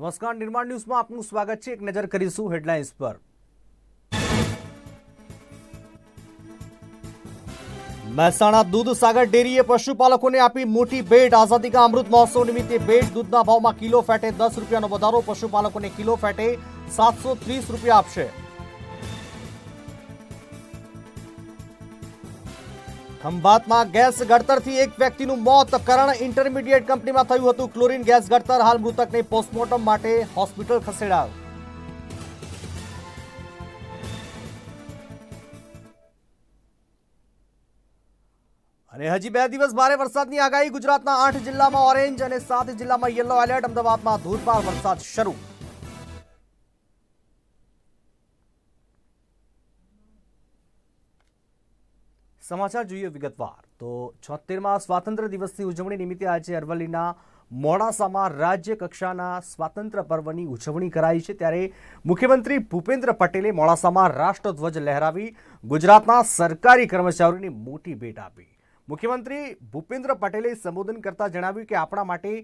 નમસ્કાર નિર્માણ ન્યૂઝમાં આપનું સ્વાગત છે એક નજર કરીશું હેડલાઇન્સ પર મહેસાણા દૂધ સાગર ડેરીએ પશુપાલકોને આપી મોટી ભેટ આઝાદી અમૃત મહોત્સવ નિમિત્તે ભેટ દૂધના ભાવમાં કિલો ફેટે દસ રૂપિયાનો વધારો પશુપાલકોને કિલો ફેટે સાતસો રૂપિયા આપશે ખંભાતમાં ગેસ ઘડતરથી એક વ્યક્તિનું મોત કરણ ઇન્ટરમીડિયેટ કંપનીમાં થયું હતું ક્લોરિન ગેસ ઘડતર હાલ મૃતકને પોસ્ટમોર્ટમ માટે હોસ્પિટલ ખસેડાયો અને હજી બે દિવસ ભારે વરસાદની આગાહી ગુજરાતના આઠ જિલ્લામાં ઓરેન્જ અને સાત જિલ્લામાં યલો એલર્ટ અમદાવાદમાં ધૂળપાર વરસાદ શરૂ સમાચાર જોઈએ વિગતવાર તો છોતેરમાં સ્વાતંત્ર્ય દિવસની ઉજવણી નિમિત્તે આજે અરવલ્લીના મોડાસામાં રાજ્ય કક્ષાના સ્વાતંત્ર્ય પર્વની ઉજવણી કરાઈ છે ત્યારે મુખ્યમંત્રી ભૂપેન્દ્ર પટેલે મોડાસામાં રાષ્ટ્રધ્વજ લહેરાવી ગુજરાતના સરકારી કર્મચારીઓની મોટી ભેટ આપી મુખ્યમંત્રી ભૂપેન્દ્ર પટેલે સંબોધન કરતા જણાવ્યું કે આપણા માટે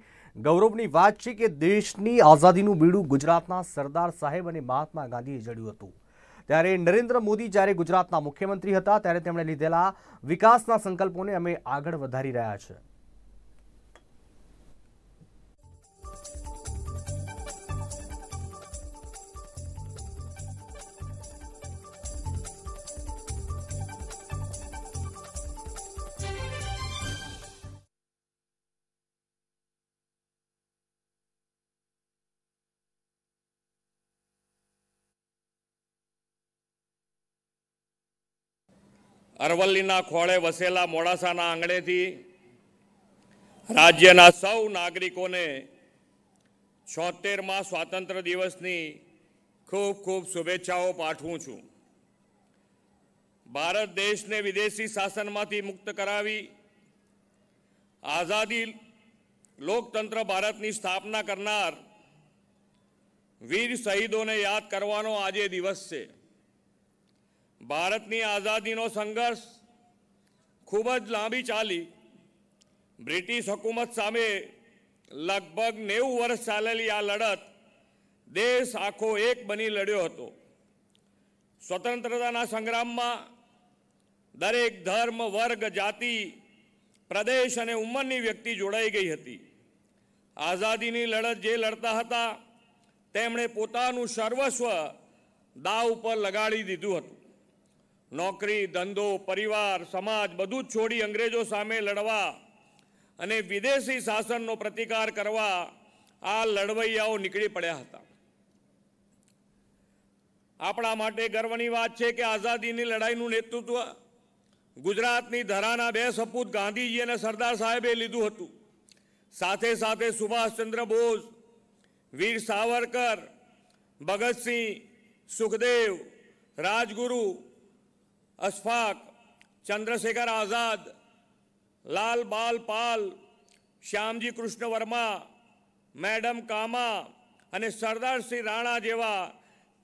ગૌરવની વાત છે કે દેશની આઝાદીનું બીડું ગુજરાતના સરદાર સાહેબ અને મહાત્મા ગાંધીએ જડ્યું હતું ત્યારે નરેન્દ્ર મોદી જ્યારે ગુજરાતના મુખ્યમંત્રી હતા ત્યારે તેમણે લીધેલા વિકાસના સંકલ્પોને અમે આગળ વધારી રહ્યા છીએ અરવલ્લીના ખોળે વસેલા મોડાસાના આંગણેથી રાજ્યના સૌ નાગરિકોને છોતેરમાં સ્વાતંત્ર્ય દિવસની ખૂબ ખૂબ શુભેચ્છાઓ પાઠવું છું ભારત દેશને વિદેશી શાસનમાંથી મુક્ત કરાવી આઝાદી લોકતંત્ર ભારતની સ્થાપના કરનાર વીર શહીદોને યાદ કરવાનો આજે દિવસ છે ભારતની આઝાદીનો સંઘર્ષ ખૂબ જ લાંબી ચાલી બ્રિટિશ હકુમત સામે લગભગ નેવું વર્ષ ચાલેલી આ લડત દેશ આખો એક બની લડ્યો હતો સ્વતંત્રતાના સંગ્રામમાં દરેક ધર્મ વર્ગ જાતિ પ્રદેશ અને ઉંમરની વ્યક્તિ જોડાઈ ગઈ હતી આઝાદીની લડત જે લડતા હતા તેમણે પોતાનું સર્વસ્વ દાવ ઉપર લગાડી દીધું હતું નોકરી ધંધો પરિવાર સમાજ બધું છોડી અંગ્રેજો સામે લડવા અને વિદેશી શાસનનો પ્રતિકાર કરવા આ લડવૈયાઓ નીકળી પડ્યા હતા આપડા માટે ગર્વની વાત છે કે આઝાદીની લડાઈનું નેતૃત્વ ગુજરાતની ધારાના બે સપૂત ગાંધીજી અને સરદાર સાહેબે લીધું હતું સાથે સાથે સુભાષચંદ્ર બોઝ વીર સાવરકર બગદસિંહ સુખદેવ રાજગુરુ अश्फाक चंद्रशेखर आजाद लाल बाल पाल श्यामजी कृष्ण वर्मा मैडम कामा અને સરદાર શ્રી રાણા જેવા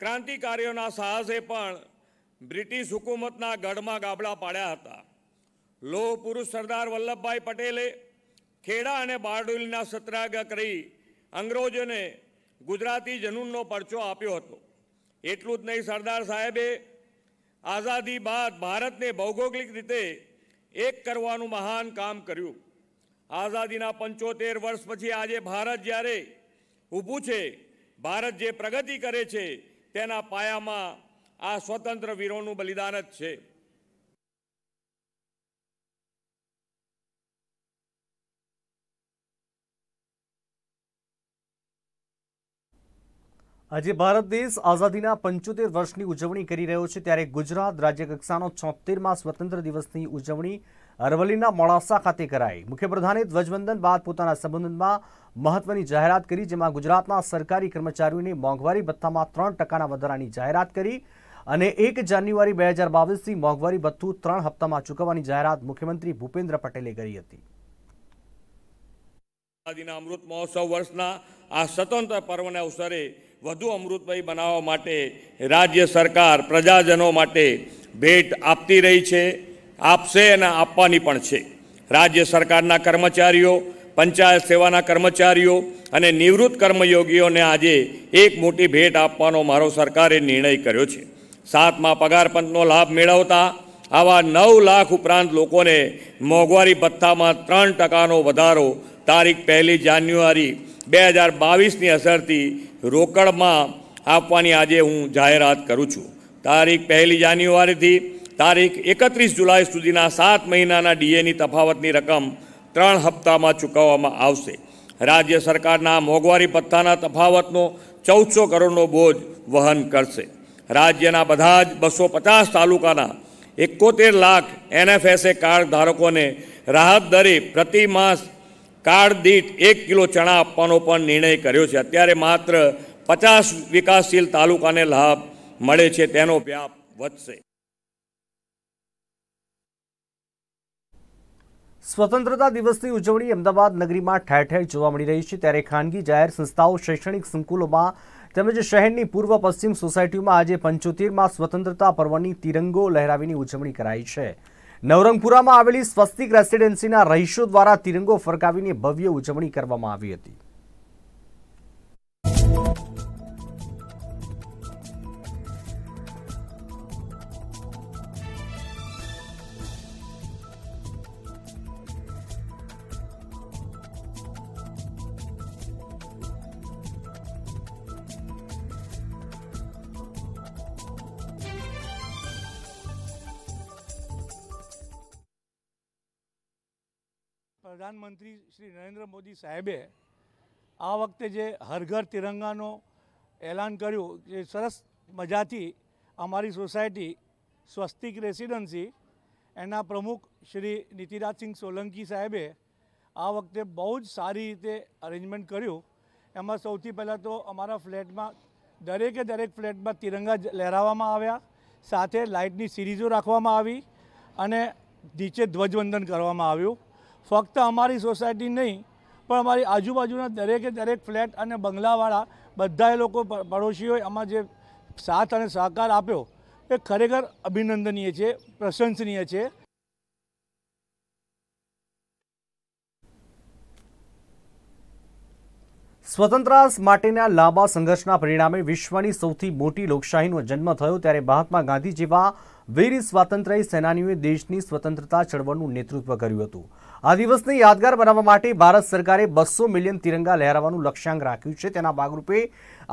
ક્રાંતિકારીઓના સાહસે પણ બ્રિટિશ હુકુમતના ગડમાં ગાબડા પાડ્યા હતા લોહપુરુષ સરદાર વલ્લભભાઈ પટેલ ખેડા અને બારડોલીના સત્રાગ કરી અંગ્રેજોને ગુજરાતી જનૂનનો પરચો આપ્યો હતો એટલું જ નહીં સરદાર સાહેબે આઝાદી બાદ ભારતને ભૌગોલિક રીતે એક કરવાનું મહાન કામ કર્યું આઝાદીના પંચોતેર વર્ષ પછી આજે ભારત જ્યારે ઊભું છે ભારત જે પ્રગતિ કરે છે તેના પાયામાં આ સ્વતંત્ર વીરોનું બલિદાન જ છે આજે ભારત દેશ આઝાદીના પંચોતેર વર્ષની ઉજવણી કરી રહ્યો છે ત્યારે ગુજરાત રાજ્ય કક્ષાનો છોતેરમાં સ્વતંત્ર દિવસની ઉજવણી અરવલ્લીના મોડાસા ખાતે કરાઈ મુખ્યપ્રધાને ધ્વજવંદન બાદ પોતાના સંબોધનમાં મહત્વની જાહેરાત કરી જેમાં ગુજરાતના સરકારી કર્મચારીઓને મોંઘવારી ભથ્થામાં ત્રણ ટકાના વધારાની જાહેરાત કરી અને એક જાન્યુઆરી બે હજાર બાવીસથી મોંઘવારી ભથ્થું ત્રણ હપ્તામાં ચૂકવવાની જાહેરાત મુખ્યમંત્રી ભૂપેન્દ્ર પટેલે કરી હતી આઝાદીના અમૃત મહોત્સવ વર્ષના આ સ્વતંત્ર પર્વના અવસરે વધુ અમૃતમય બનાવવા માટે રાજ્ય સરકાર પ્રજાજનો માટે ભેટ આપતી રહી છે આપશે અને આપવાની પણ છે રાજ્ય સરકારના કર્મચારીઓ પંચાયત સેવાના કર્મચારીઓ અને નિવૃત્ત કર્મયોગીઓને આજે એક મોટી ભેટ આપવાનો મારો સરકારે નિર્ણય કર્યો છે સાતમા પગારપંચનો લાભ મેળવતા આવા નવ લાખ ઉપરાંત લોકોને મોંઘવારી ભથ્થામાં ત્રણ ટકાનો વધારો તારીખ પહેલી જાન્યુઆરી બે હજાર બાવીસની અસરથી રોકડમાં આપવાની આજે હું જાહેરાત કરું છું તારીખ પહેલી જાન્યુઆરીથી તારીખ એકત્રીસ જુલાઈ સુધીના સાત મહિનાના ડીએની તફાવતની રકમ ત્રણ હપ્તામાં ચૂકવવામાં આવશે રાજ્ય સરકારના મોંઘવારી ભથ્થાના તફાવતનો ચૌદસો કરોડનો બોજ વહન કરશે રાજ્યના બધા જ બસો પચાસ તાલુકાના એકોતેર લાખ એનએફએસએ કાર્ડ ધારકોને રાહત દરે પ્રતિ માસ કાર્ડ દીઠ એક કિલો ચણા આપવાનો પણ નિર્ણય કર્યો છે અત્યારે માત્ર પચાસ વિકાસશીલ તાલુકાને લાભ મળે છે તેનો વ્યાપ વધશે સ્વતંત્રતા દિવસની ઉજવણી અમદાવાદ નગરીમાં ઠેર ઠેર જોવા મળી રહી છે ત્યારે ખાનગી જાહેર સંસ્થાઓ શૈક્ષણિક સંકુલોમાં તેમજ શહેરની પૂર્વ પશ્ચિમ સોસાયટીમાં આજે પંચોતેરમાં સ્વતંત્રતા પર્વની તિરંગો લહેરાવીની ઉજવણી કરાઈ છે નવરંગપુરામાં આવેલી સ્વસ્તિક રેસિડેન્સીના રહીશો દ્વારા તિરંગો ફરકાવીને ભવ્ય ઉજવણી કરવામાં આવી હતી પ્રધાનમંત્રી શ્રી નરેન્દ્ર મોદી સાહેબે આ વખતે જે હરઘર તિરંગાનો એલાન કર્યું જે સરસ મજાથી અમારી સોસાયટી સ્વસ્તિક રેસિડન્સી એના પ્રમુખ શ્રી નીતિરાજસિંહ સોલંકી સાહેબે આ વખતે બહુ જ સારી રીતે અરેન્જમેન્ટ કર્યું એમાં સૌથી પહેલાં તો અમારા ફ્લેટમાં દરેકે દરેક ફ્લેટમાં તિરંગા લહેરાવવામાં આવ્યા સાથે લાઇટની સિરીઝો રાખવામાં આવી અને નીચે ધ્વજવંદન કરવામાં આવ્યું ફક્ત અમારી સોસાયટી નહીં પણ અમારી આજુબાજુના દરેકે દરેક ફ્લેટ અને બંગલાવાળા બધાએ લોકો પડોશીઓએ આમાં જે સાથ અને સહકાર આપ્યો એ ખરેખર અભિનંદનીય છે પ્રશંસનીય છે સ્વતંત્રતા માટેના લાંબા સંઘર્ષના પરિણામે વિશ્વની સૌથી મોટી લોકશાહીનો જન્મ થયો ત્યારે મહાત્મા ગાંધી જેવા વીર સ્વાતંત્ર્ય સેનાનીઓએ દેશની સ્વતંત્રતા ચળવળનું નેતૃત્વ કર્યું હતું આ દિવસને યાદગાર બનાવવા માટે ભારત સરકારે બસો મિલિયન તિરંગા લહેરાવાનું લક્ષ્યાંક રાખ્યું છે તેના ભાગરૂપે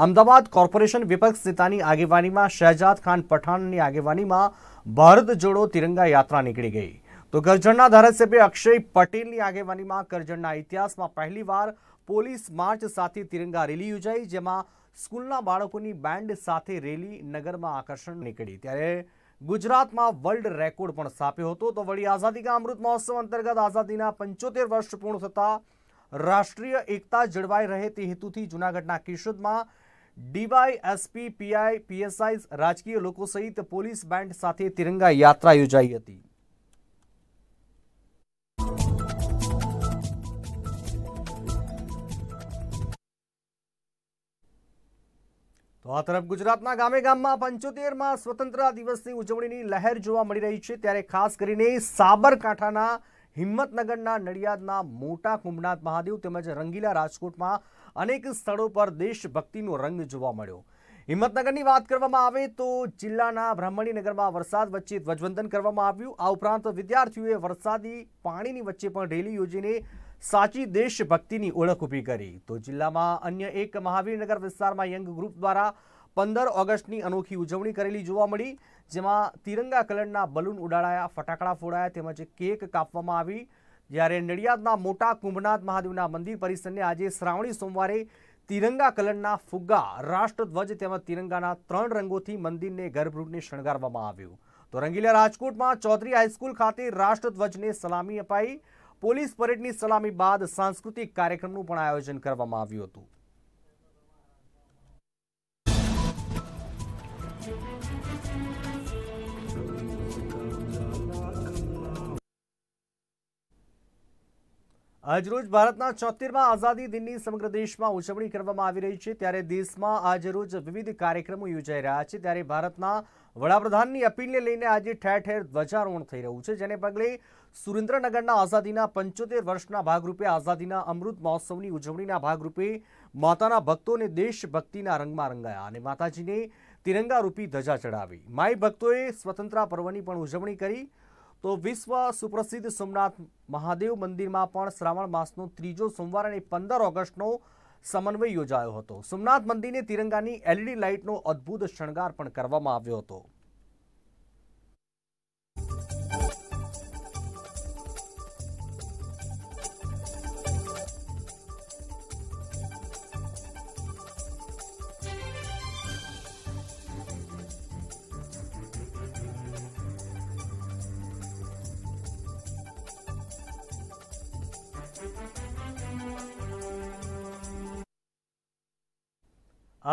અમદાવાદ કોર્પોરેશન વિપક્ષ નેતાની આગેવાનીમાં શહેજાદ ખાન પઠાણની આગેવાનીમાં ભારત જોડો તિરંગા યાત્રા નીકળી ગઈ તો કરજણના ધારાસભ્ય અક્ષય પટેલની આગેવાનીમાં કરજણના ઇતિહાસમાં પહેલીવાર પોલીસ માર્ચ સાથે તિરંગા રેલી યોજાઈ જેમાં સ્કૂલના બાળકોની બેન્ડ સાથે રેલી નગરમાં આકર્ષણ નીકળી ત્યારે ગુજરાતમાં વર્લ્ડ રેકોર્ડ પણ સ્થાપ્યો હતો તો વળી આઝાદી કા અમૃત મહોત્સવ અંતર્ગત આઝાદીના પંચોતેર વર્ષ પૂર્ણ થતાં રાષ્ટ્રીય એકતા જળવાઈ રહે તે હેતુથી જૂનાગઢના કિશોદમાં ડીવાય એસપી પીઆઈ પીએસઆઈ રાજકીય લોકો સહિત પોલીસ બેન્ડ સાથે તિરંગા યાત્રા યોજાઈ હતી તો આ તરફ ગુજરાતના ગામે ગામમાં પંચોતેરમાં સ્વતંત્રતા દિવસની ઉજવણીની લહેર જોવા મળી રહી છે ત્યારે ખાસ કરીને સાબરકાંઠાના હિંમતનગરના નડિયાદના મોટા કુંભનાથ મહાદેવ તેમજ રંગીલા રાજકોટમાં અનેક સ્થળો પર દેશભક્તિનો રંગ જોવા મળ્યો હિંમતનગરની વાત કરવામાં આવે તો જિલ્લાના બ્રાહ્મણીનગરમાં વરસાદ વચ્ચે ધ્વજવંદન કરવામાં આવ્યું આ ઉપરાંત વિદ્યાર્થીઓએ વરસાદી પાણીની વચ્ચે પણ રેલી યોજીને સાચી દેશભક્તિની ઓળખ ઊભી કરી તો જિલ્લામાં અન્ય એક મહાવીરનગર વિસ્તારમાં યંગ ગ્રુપ દ્વારા પંદર ઓગસ્ટની અનોખી ઉજવણી કરેલી જોવા મળી જેમાં તિરંગા કલરના બલૂન ઉડાડાયા ફટાકડા ફોડાયા તેમજ કેક કાપવામાં આવી જ્યારે નડિયાદના મોટા કુંભનાથ મહાદેવના મંદિર પરિસરને આજે શ્રાવણી સોમવારે તિરંગા કલરના ફુગ્ગા રાષ્ટ્રધ્વજ તેમજ તિરંગાના ત્રણ રંગોથી મંદિરને ગર્ભગૃહને શણગારવામાં આવ્યું તો રંગીલા રાજકોટમાં ચૌધરી હાઈસ્કૂલ ખાતે રાષ્ટ્રધ્વજને સલામી અપાઈ પોલીસ પરેડની સલામી બાદ સાંસ્કૃતિક કાર્યક્રમનું પણ આયોજન કરવામાં આવ્યું હતું આજરોજ ભારતના ચોતેરમા આઝાદી દિનની સમગ્ર દેશમાં ઉજવણી કરવામાં આવી રહી છે ત્યારે દેશમાં આજરોજ વિવિધ કાર્યક્રમો યોજાઈ રહ્યા છે ત્યારે ભારતના વડાપ્રધાનની અપીલને લઈને આજે ઠેર ઠેર ધ્વજારોહણ થઈ રહ્યું છે જેને પગલે સુરેન્દ્રનગરના આઝાદીના પંચોતેર વર્ષના ભાગરૂપે આઝાદીના અમૃત મહોત્સવની ઉજવણીના ભાગરૂપે માતાના ભક્તોને દેશભક્તિના રંગમાં રંગાયા અને માતાજીને તિરંગારૂપી ધજા ચડાવી માઈ ભક્તોએ સ્વતંત્રતા પર્વની પણ ઉજવણી કરી તો વિશ્વ સુપ્રસિદ્ધ સોમનાથ મહાદેવ મંદિરમાં પણ શ્રાવણ માસનો ત્રીજો સોમવાર અને પંદર ઓગસ્ટનો સમન્વય યોજાયો હતો સોમનાથ મંદિરને તિરંગાની એલઈડી લાઇટનો અદભુત શણગાર પણ કરવામાં આવ્યો હતો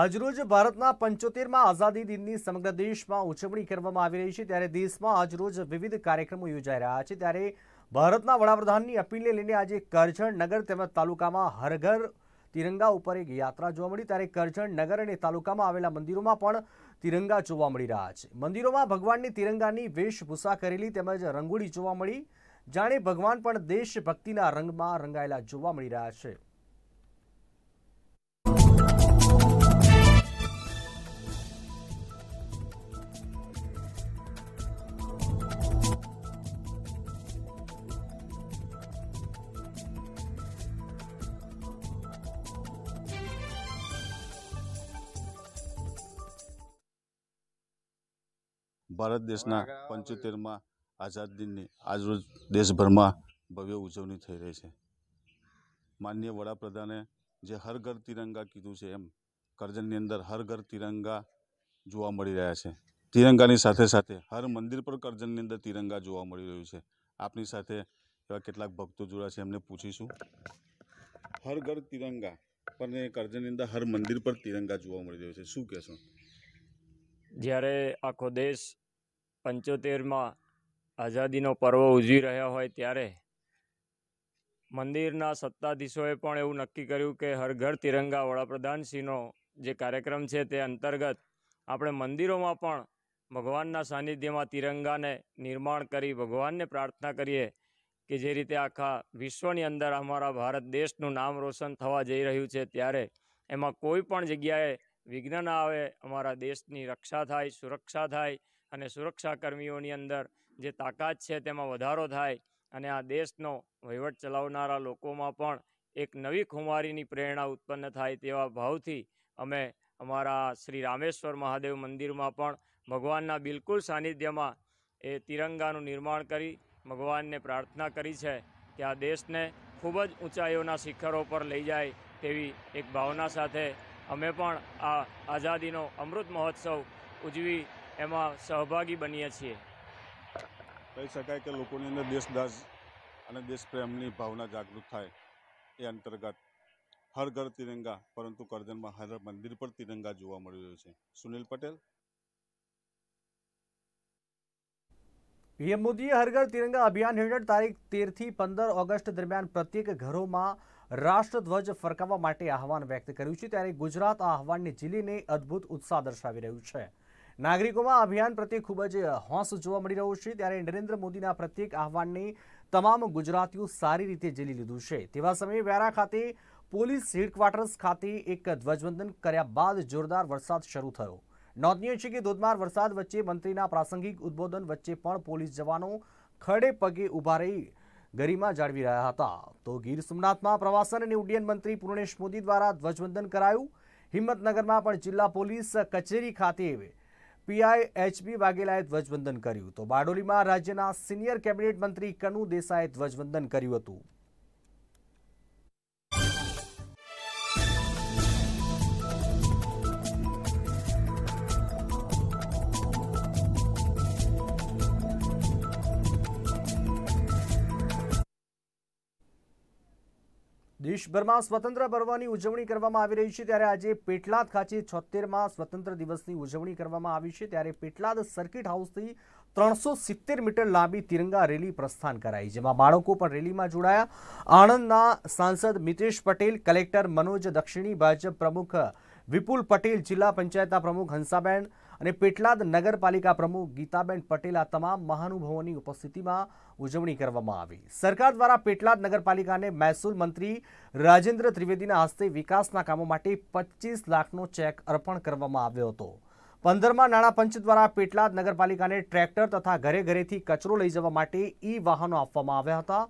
આજરોજ ભારતના પંચોતેરમાં આઝાદી દિનની સમગ્ર દેશમાં ઉજવણી કરવામાં આવી રહી છે ત્યારે દેશમાં આજરોજ વિવિધ કાર્યક્રમો યોજાઈ રહ્યા છે ત્યારે ભારતના વડાપ્રધાનની અપીલને લઈને આજે કરજણ નગર તેમજ તાલુકામાં હરઘર તિરંગા ઉપર એક યાત્રા જોવા મળી ત્યારે કરજણ નગર અને તાલુકામાં આવેલા મંદિરોમાં પણ તિરંગા જોવા મળી રહ્યા છે મંદિરોમાં ભગવાનની તિરંગાની વેશભૂષા કરેલી તેમજ રંગોળી જોવા મળી જાણે ભગવાન પણ દેશભક્તિના રંગમાં રંગાયેલા જોવા મળી રહ્યા છે ભારત દેશના પંચોતેરમાં આઝાદ દિનની આજરોજ દેશભરમાં ભવ્ય ઉજવણી થઈ રહી છે માનનીય વડાપ્રધાને જે હર ઘર તિરંગા કીધું છે એમ કરજણની અંદર હર ઘર તિરંગા જોવા મળી રહ્યા છે તિરંગાની સાથે સાથે હર મંદિર પર કરજણની અંદર તિરંગા જોવા મળી રહ્યું છે આપની સાથે એવા કેટલાક ભક્તો જોડા છે એમને પૂછીશું હર ઘર તિરંગા પણ ને કરજણની અંદર હર મંદિર પર તિરંગા જોવા મળી રહ્યો છે શું કહેશો જ્યારે આખો દેશ પંચોતેરમાં આઝાદીનો પર્વ ઉજવી રહ્યા હોય ત્યારે મંદિરના સત્તાધીશોએ પણ એવું નક્કી કર્યું કે હર ઘર તિરંગા વડાપ્રધાનશ્રીનો જે કાર્યક્રમ છે તે અંતર્ગત આપણે મંદિરોમાં પણ ભગવાનના સાનિધ્યમાં તિરંગાને નિર્માણ કરી ભગવાનને પ્રાર્થના કરીએ કે જે રીતે આખા વિશ્વની અંદર અમારા ભારત દેશનું નામ રોશન થવા જઈ રહ્યું છે ત્યારે એમાં કોઈ પણ જગ્યાએ વિઘ્ન ના આવે અમારા દેશની રક્ષા થાય સુરક્ષા થાય અને સુરક્ષાકર્મીઓની અંદર જે તાકાત છે તેમાં વધારો થાય અને આ દેશનો વહીવટ ચલાવનારા લોકોમાં પણ એક નવી ખુમારીની પ્રેરણા ઉત્પન્ન થાય તેવા ભાવથી અમે અમારા શ્રી રામેશ્વર મહાદેવ મંદિરમાં પણ ભગવાનના બિલકુલ સાનિધ્યમાં એ તિરંગાનું નિર્માણ કરી ભગવાનને પ્રાર્થના કરી છે કે આ દેશને ખૂબ જ ઊંચાઈઓના શિખરો પર લઈ જાય તેવી એક ભાવના સાથે અમે પણ આ આઝાદીનો અમૃત મહોત્સવ ઉજવી એમાં સહભાગી બનીએ છીએ કહી શકાય કે લોકોની અંદર દેશદાસ અને દેશપ્રેમની ભાવના જાગૃત થાય એ અંતર્ગત હર ઘર તિરંગા પરંતુ કરજણમાં હર મંદિર પર તિરંગા જોવા મળી રહ્યો છે સુનિલ પટેલ પીએમ મોદીએ હરઘર તિરંગા અભિયાન હેઠળ તારીખ તેરથી પંદર ઓગસ્ટ દરમિયાન પ્રત્યેક ઘરોમાં રાષ્ટ્રધ્વજ ફરકાવવા માટે આહવાન વ્યક્ત કર્યું છે ત્યારે ગુજરાત આ આહવાનને ઝીલીને અદભુત ઉત્સાહ દર્શાવી રહ્યું છે નાગરિકોમાં અભિયાન પ્રત્યે ખૂબ જ હોંસ જોવા મળી રહ્યો છે ત્યારે નરેન્દ્ર મોદીના પ્રત્યેક આહવાનને તમામ ગુજરાતીઓ સારી રીતે ઝીલી લીધું છે તેવા સમયે વ્યારા ખાતે પોલીસ હેડક્વાર્ટર્સ ખાતે એક ધ્વજવંદન કર્યા બાદ જોરદાર વરસાદ શરૂ થયો નોંધનીય છે કે ધોધમાર વરસાદ વચ્ચે મંત્રીના પ્રાસંગિક ઉદબોધન વચ્ચે પણ પોલીસ જવાનો ખડે પગે ઊભા રહી ગરિમા જાળવી રહ્યા હતા તો ગીર સોમનાથમાં પ્રવાસન અને ઉડ્ડયન મંત્રી પૂર્ણેશ મોદી દ્વારા ધ્વજવંદન કરાયું હિંમતનગરમાં પણ જિલ્લા પોલીસ કચેરી ખાતે પીઆઈ એચબી વાઘેલાએ ધ્વજવંદન કર્યું તો બારડોલીમાં રાજ્યના સિનિયર કેબિનેટ મંત્રી કનુ દેસાઈએ ધ્વજવંદન કર્યું હતું દેશભરમાં સ્વતંત્ર પર્વની ઉજવણી કરવામાં આવી રહી છે ત્યારે આજે પેટલાદ ખાતે છોતેરમાં સ્વતંત્ર દિવસની ઉજવણી કરવામાં આવી છે ત્યારે પેટલાદ સર્કિટ હાઉસથી ત્રણસો સિત્તેર મીટર લાંબી તિરંગા રેલી પ્રસ્થાન કરાઈ જેમાં બાળકો પણ રેલીમાં જોડાયા આણંદના સાંસદ મિતેશ પટેલ કલેક્ટર મનોજ દક્ષિણી ભાજપ પ્રમુખ વિપુલ પટેલ જિલ્લા પંચાયતના પ્રમુખ હંસાબેન અને પેટલાદ નગરપાલિકા પ્રમુખ ગીતાબેન પટેલ આ તમામ મહાનુભાવોની ઉપસ્થિતિમાં ઉજવણી કરવામાં આવી સરકાર દ્વારા પેટલાદ નગરપાલિકાને મહેસૂલ મંત્રી રાજેન્દ્ર ત્રિવેદીના હસ્તે વિકાસના કામો માટે પચીસ લાખનો ચેક અર્પણ કરવામાં આવ્યો હતો પંદરમાં નાણાં દ્વારા પેટલાદ નગરપાલિકાને ટ્રેક્ટર તથા ઘરે ઘરેથી કચરો લઈ જવા માટે ઈ વાહનો આપવામાં આવ્યા હતા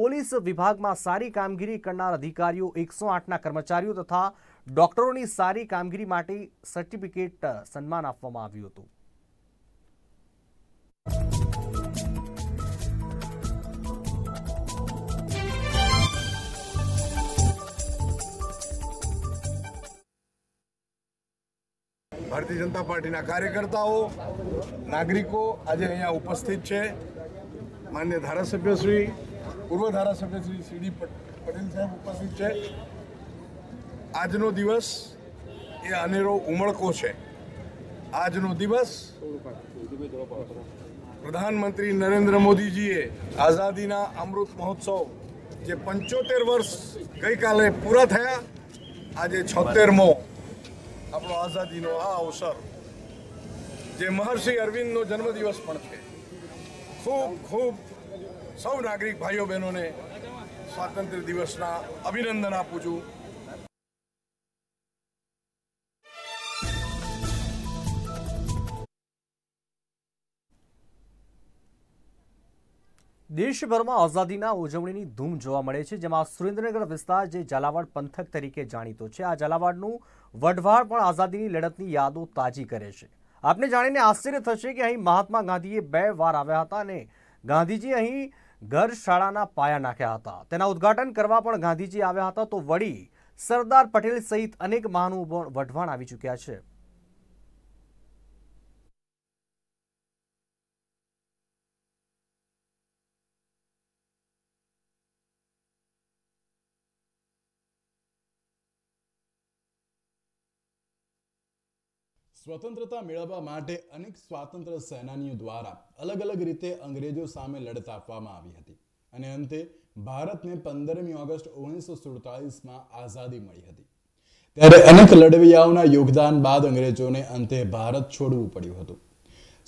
પોલીસ વિભાગમાં સારી કામગીરી કરનાર અધિકારીઓ એકસો આઠના કર્મચારીઓ તથા ડોક્ટરોની સારી કામગીરી માટે સર્ટિફિકેટ સન્માન આપવામાં આવ્યું હતું ભારતીય જનતા પાર્ટીના કાર્યકર્તાઓ નાગરિકો આજે અહીંયા ઉપસ્થિત છે માન્ય ધારાસભ્ય શ્રી પૂર્વ ધારાસભ્ય શ્રી સીડી પટેલ સાહેબ ઉપસ્થિત છે આજનો દિવસ એ અનેરો ઉમળકો છે આજનો દિવસ પ્રધાનમંત્રી નરેન્દ્ર મોદીજીએ આઝાદીના અમૃત મહોત્સવ જે પંચોતેર વર્ષ ગઈકાલે પૂરા થયા આજે છોતેરમો આપણો આઝાદીનો આ અવસર જે મહર્ષિ અરવિંદનો જન્મદિવસ પણ છે ખૂબ ખૂબ સૌ નાગરિક ભાઈઓ બહેનોને સ્વાતંત્ર્ય દિવસના અભિનંદન આપું છું દેશભરમાં આઝાદીના ઉજવણીની ધૂમ જોવા મળે છે જેમાં સુરેન્દ્રનગર વિસ્તાર જે ઝાલાવાડ પંથક તરીકે જાણીતો છે આ ઝાલાવાડનું વઢવાડ પણ આઝાદીની લડતની યાદો તાજી કરે છે આપને જાણીને આશ્ચર્ય થશે કે અહીં મહાત્મા ગાંધીએ બે વાર આવ્યા હતા અને ગાંધીજી અહીં ઘર શાળાના પાયા નાખ્યા હતા તેના ઉદ્ઘાટન કરવા પણ ગાંધીજી આવ્યા હતા તો વળી સરદાર પટેલ સહિત અનેક મહાનુભાવ વઢવાણ આવી ચૂક્યા છે સ્વતંત્રતા મેળવવા માટે અનેક સ્વાતંત્ર્ય સેનાનીઓ દ્વારા અલગ અલગ રીતે અંગ્રેજો સામે લડત આપવામાં આવી હતી અને અંતે ભારતને પંદરમી ઓગસ્ટ ઓગણીસો સુડતાલીસમાં આઝાદી મળી હતી ત્યારે અનેક લડવૈયાઓના યોગદાન બાદ અંગ્રેજોને અંતે ભારત છોડવું પડ્યું હતું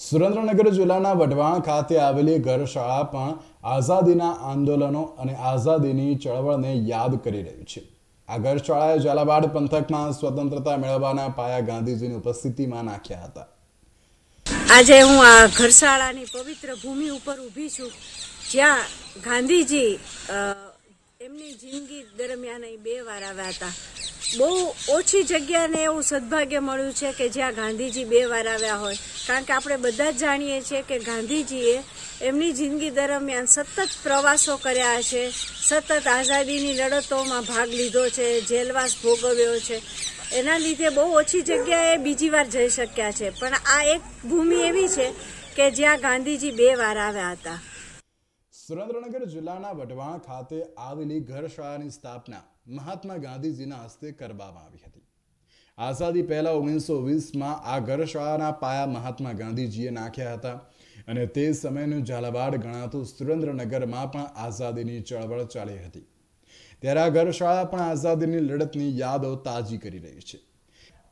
સુરેન્દ્રનગર જિલ્લાના વઢવાણ ખાતે આવેલી ઘરશાળા પણ આઝાદીના આંદોલનો અને આઝાદીની ચળવળને યાદ કરી રહ્યું છે આ ગઢશાળાએ ઝાલાવાડ પંથકમાં સ્વતંત્રતા મેળવવાના પાયા ગાંધીજીની ઉપસ્થિતિમાં નાખ્યા હતા આજે હું આ ઘરશાળાની પવિત્ર ભૂમિ ઉપર ઊભી છું જ્યાં ગાંધીજી એમની જિંદગી દરમિયાન બે વાર આવ્યા હતા બહુ ઓછી જગ્યાને એવું સદભાગ્ય મળ્યું છે કે જ્યાં ગાંધીજી બે વાર આવ્યા હોય કારણ કે આપણે બધા જ જાણીએ છીએ કે ગાંધીજીએ એમની જિંદગી દરમિયાન સતત પ્રવાસો કર્યા છે સતત આઝાદીની લડતોમાં ભાગ લીધો છે જેલવાસ ભોગવ્યો છે એના લીધે બહુ ઓછી જગ્યાએ બીજી વાર જઈ શક્યા છે પણ આ એક ભૂમિ એવી છે કે જ્યાં ગાંધીજી બે વાર આવ્યા હતા સુરેન્દ્રનગર જિલ્લાના વઢવાણ ખાતે આવેલી ઘર શાળાની સ્થાપના મહાત્મા ગાંધીજીના હસ્તે કરવામાં આવી હતી આઝાદી પહેલાં ઓગણીસો વીસમાં આ ઘરશાળાના પાયા મહાત્મા ગાંધીજીએ નાખ્યા હતા અને તે સમયનું ઝાલાવાડ ગણાતું સુરેન્દ્રનગરમાં પણ આઝાદીની ચળવળ ચાલી હતી ત્યારે આ ઘરશાળા પણ આઝાદીની લડતની યાદો તાજી કરી રહી છે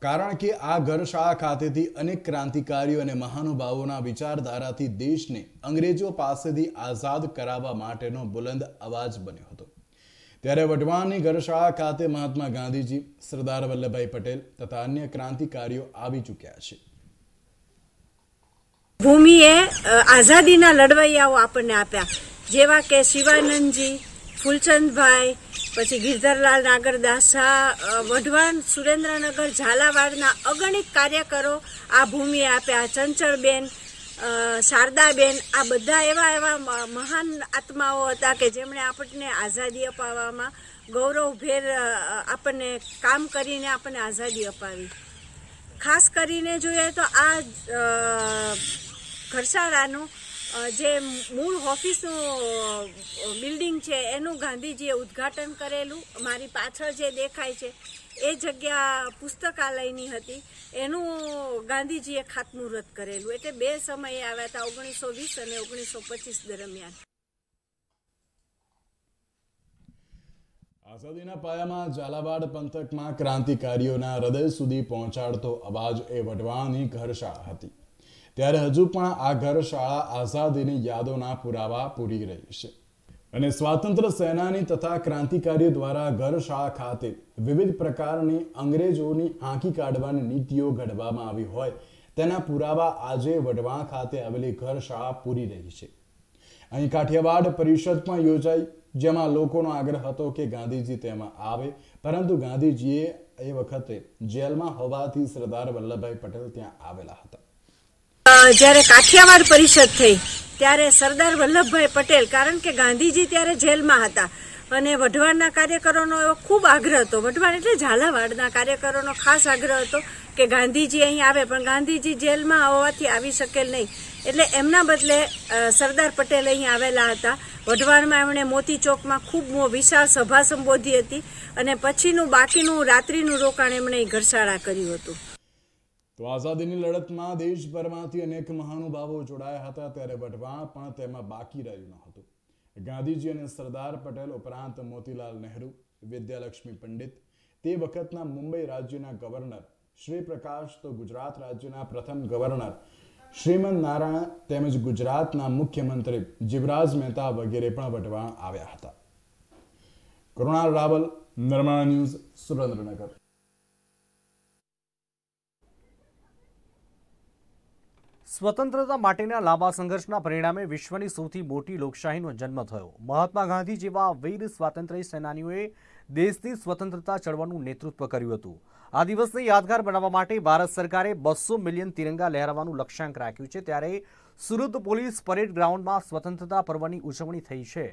કારણ કે આ ઘરશાળા ખાતેથી અનેક ક્રાંતિકારીઓ અને મહાનુભાવોના વિચારધારાથી દેશને અંગ્રેજો પાસેથી આઝાદ કરાવવા માટેનો બુલંદ અવાજ બન્યો હતો ત્યારે વઢવાણની ઘરશાળા ખાતે મહાત્મા ગાંધીજી સરદાર વલ્લભભાઈ પટેલ તથા અન્ય ક્રાંતિકારીઓ આવી ચૂક્યા છે ભૂમિએ આઝાદીના લડવૈયાઓ આપણને આપ્યા જેવા કે શિવાનંદજી ફૂલચંદભાઈ પછી ગિરધરલાલ નાગરદાસા શાહ વઢવાણ સુરેન્દ્રનગર ઝાલાવાડના અગણિત કાર્યકરો આ ભૂમિએ આપ્યા ચંચળબેન શારદાબેન આ બધા એવા એવા મહાન આત્માઓ હતા કે જેમણે આપણને આઝાદી અપાવવામાં ગૌરવભેર આપણને કામ કરીને આપણને આઝાદી અપાવી ખાસ કરીને જોઈએ તો આ ઘરસાળાનું જે મૂળ ઓફિસનું બિલ્ડિંગ છે એનું ગાંધીજીએ ઉદ્ઘાટન કરેલું મારી પાછળ જે દેખાય છે એ જગ્યા પુસ્તકાલયની હતી એનું ગાંધીજીએ ખાતમુહૂર્ત કરેલું એટલે બે સમયે આવ્યા હતા ઓગણીસો વીસ અને ઓગણીસો પચીસ દરમિયાન આઝાદીના પાયામાં ઝાલાવાડ પંથકમાં ક્રાંતિકારીઓના હૃદય સુધી પહોંચાડતો અવાજ એ વઢવાણની ઘરશાળા હતી ત્યારે હજુ પણ આ ઘરશાળા આઝાદીની યાદોના પુરાવા પૂરી રહી છે અને સ્વાતંત્ર્ય સેનાની તથા ક્રાંતિકારીઓ દ્વારા ગરશાળા ખાતે વિવિધ પ્રકારની અંગ્રેજોની આંકી કાઢવાની નીતિઓ ઘડવામાં આવી હોય તેના પુરાવા આજે વઢવાણ ખાતે આવેલી ગરશાળા પૂરી રહી છે અહીં કાઠિયાવાડ પરિષદ પણ યોજાઈ જેમાં લોકોનો આગ્રહ હતો કે ગાંધીજી તેમાં આવે પરંતુ ગાંધીજીએ એ વખતે જેલમાં હોવાથી સરદાર વલ્લભભાઈ પટેલ ત્યાં આવેલા હતા જ્યારે કાઠિયાવાડ પરિષદ થઈ ત્યારે સરદાર વલ્લભભાઈ પટેલ કારણ કે ગાંધીજી ત્યારે જેલમાં હતા અને વઢવાડના કાર્યકરોનો એવો ખૂબ આગ્રહ હતો વઢવાણ એટલે ઝાલાવાડના કાર્યકરોનો ખાસ આગ્રહ હતો કે ગાંધીજી અહીં આવે પણ ગાંધીજી જેલમાં હોવાથી આવી શકેલ નહીં એટલે એમના બદલે સરદાર પટેલ અહીં આવેલા હતા વઢવાણમાં એમણે મોતીચોકમાં ખૂબ વિશાળ સભા સંબોધી હતી અને પછીનું બાકીનું રાત્રિનું રોકાણ એમણે ઘરશાળા કર્યું હતું તો આઝાદીની લડતમાં દેશભરમાંથી અનેક મહાનુભાવો જોડાયા હતા ત્યારે વઢવાણ પણ તેમાં બાકી રહ્યું ન હતું ગાંધીજી અને સરદાર પટેલ ઉપરાંત મોતીલાલ નહેરુ વિદ્યાલક્ષ્મી પંડિત તે વખતના મુંબઈ રાજ્યના ગવર્નર શ્રી પ્રકાશ તો ગુજરાત રાજ્યના પ્રથમ ગવર્નર શ્રીમંત નારાયણ તેમજ ગુજરાતના મુખ્યમંત્રી જીવરાજ મહેતા વગેરે પણ વઢવાણ આવ્યા હતા કરુણાલ રાવલ નર્મદા ન્યૂઝ સુરેન્દ્રનગર સ્વતંત્રતા માટેના લાંબા સંઘર્ષના પરિણામે વિશ્વની સૌથી મોટી લોકશાહીનો જન્મ થયો મહાત્મા ગાંધી જેવા વીર સ્વાતંત્ર્ય સેનાનીઓએ દેશની સ્વતંત્રતા ચળવળનું નેતૃત્વ કર્યું હતું આ દિવસને યાદગાર બનાવવા માટે ભારત સરકારે બસો મિલિયન તિરંગા લહેરાવાનું લક્ષ્યાંક રાખ્યું છે ત્યારે સુરત પોલીસ પરેડ ગ્રાઉન્ડમાં સ્વતંત્રતા પર્વની ઉજવણી થઈ છે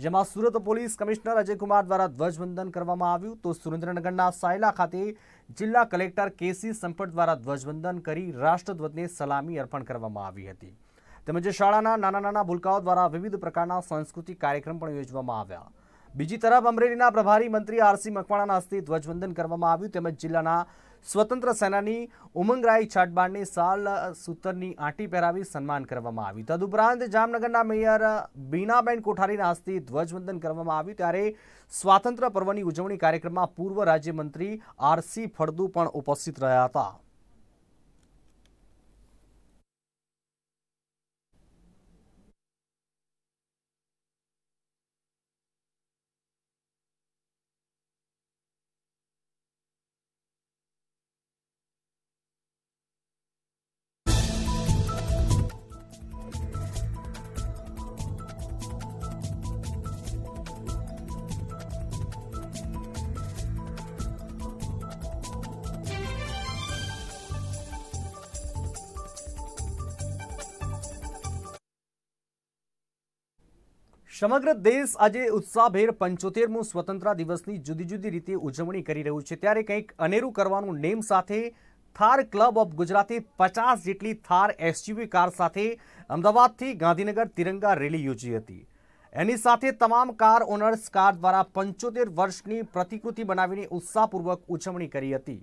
જેમાં સુરત પોલીસ કમિશનર અજયકુમાર દ્વારા ધ્વજવંદન કરવામાં આવ્યું તો સુરેન્દ્રનગરના સાયલા ખાતે જિલ્લા કલેક્ટર કેસી સંપટ દ્વારા ધ્વજવંદન કરી રાષ્ટ્રધ્વજને સલામી અર્પણ કરવામાં આવી હતી તેમજ શાળાના નાના નાના ભૂલકાઓ દ્વારા વિવિધ પ્રકારના સાંસ્કૃતિક કાર્યક્રમ પણ યોજવામાં આવ્યા બીજી તરફ અમરેલીના પ્રભારી મંત્રી આરસી મકવાણાના હસ્તે ધ્વજવંદન કરવામાં આવ્યું તેમજ જિલ્લાના સ્વતંત્ર સેનાની ઉમંગરાય છાટબાણને સાલ સૂતરની આંટી પહેરાવી સન્માન કરવામાં આવ્યું તદુપરાંત જામનગરના મેયર બીનાબેન કોઠારીના હસ્તે ધ્વજવંદન કરવામાં આવ્યું ત્યારે સ્વાતંત્ર્ય પર્વની ઉજવણી કાર્યક્રમમાં પૂર્વ રાજ્યમંત્રી આરસી ફળદુ પણ ઉપસ્થિત રહ્યા હતા સમગ્ર દેશ આજે ઉત્સાહભેર પંચોતેરમું સ્વતંત્રતા દિવસની જુદી જુદી રીતે ઉજવણી કરી રહ્યું છે ત્યારે કંઈક અનેરું કરવાનું નેમ સાથે થાર ક્લબ ઓફ ગુજરાતે પચાસ જેટલી થાર એસયુવી કાર સાથે અમદાવાદથી ગાંધીનગર તિરંગા રેલી યોજી હતી એની સાથે તમામ કાર ઓનર્સ કાર દ્વારા પંચોતેર વર્ષની પ્રતિકૃતિ બનાવીને ઉત્સાહપૂર્વક ઉજવણી કરી હતી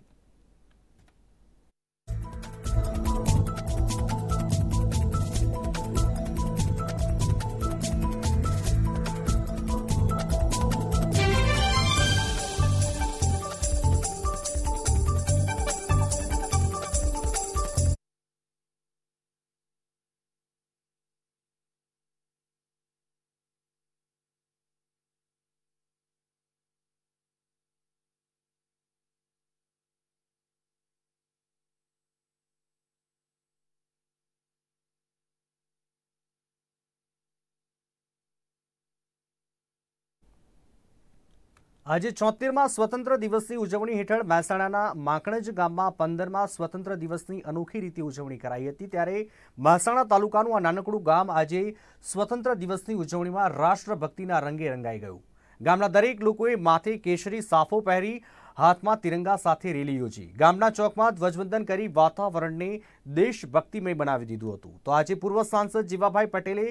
આજે ચોતેરમાં સ્વતંત્ર દિવસની ઉજવણી હેઠળ મહેસાણાના માંકણજ ગામમાં પંદરમાં સ્વતંત્ર દિવસની અનોખી રીતે ઉજવણી કરાઈ હતી ત્યારે મહેસાણા તાલુકાનું આ નાનકડું ગામ આજે સ્વતંત્ર દિવસની ઉજવણીમાં રાષ્ટ્રભક્તિના રંગે રંગાઈ ગયું ગામના દરેક લોકોએ માથે કેશરી સાફો પહેરી હાથમાં તિરંગા સાથે રેલી યોજી ગામના ચોકમાં ધ્વજવંદન કરી વાતાવરણને દેશભક્તિમય બનાવી દીધું હતું તો આજે પૂર્વ સાંસદ જીવાભાઈ પટેલે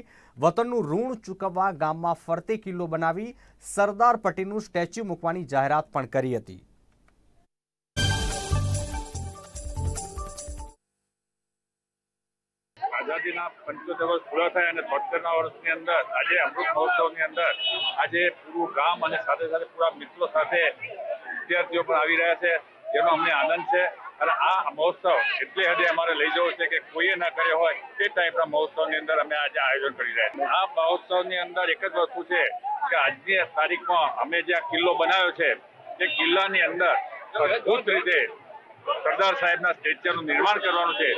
વતનનું ઋણ ચૂકવવા ગામમાં ફરતે કિલ્લો બનાવી સરદાર પટેલનું સ્ટેચ્યુ મૂકવાની જાહેરાત પણ કરી હતી આઝાદીના પંચોતેર વર્ષ પૂરા થયા અને તોતેરના વર્ષની અંદર આજે અમૃત મહોત્સવની અંદર આજે પૂરું ગામ અને સાથે સાથે પૂરા મિત્રો સાથે વિદ્યાર્થીઓ પણ આવી રહ્યા છે જેનો અમને આનંદ છે અને આ મહોત્સવ એટલે હદે અમારે લઈ જવો છે કે કોઈએ ના કર્યો હોય તે ટાઈપના મહોત્સવની અંદર અમે આજે આયોજન કરી રહ્યા છીએ આ મહોત્સવની અંદર એક જ વસ્તુ છે કે આજની તારીખમાં અમે જે આ કિલ્લો બનાવ્યો છે તે કિલ્લાની અંદર અદભુત રીતે સરદાર સાહેબના સ્ટેચ્યુનું નિર્માણ કરવાનું છે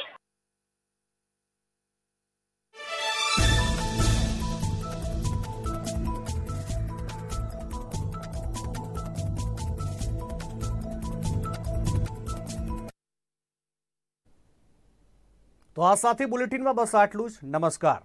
તો આ સાથે બુલેટિનમાં બસ આટલું જ નમસ્કાર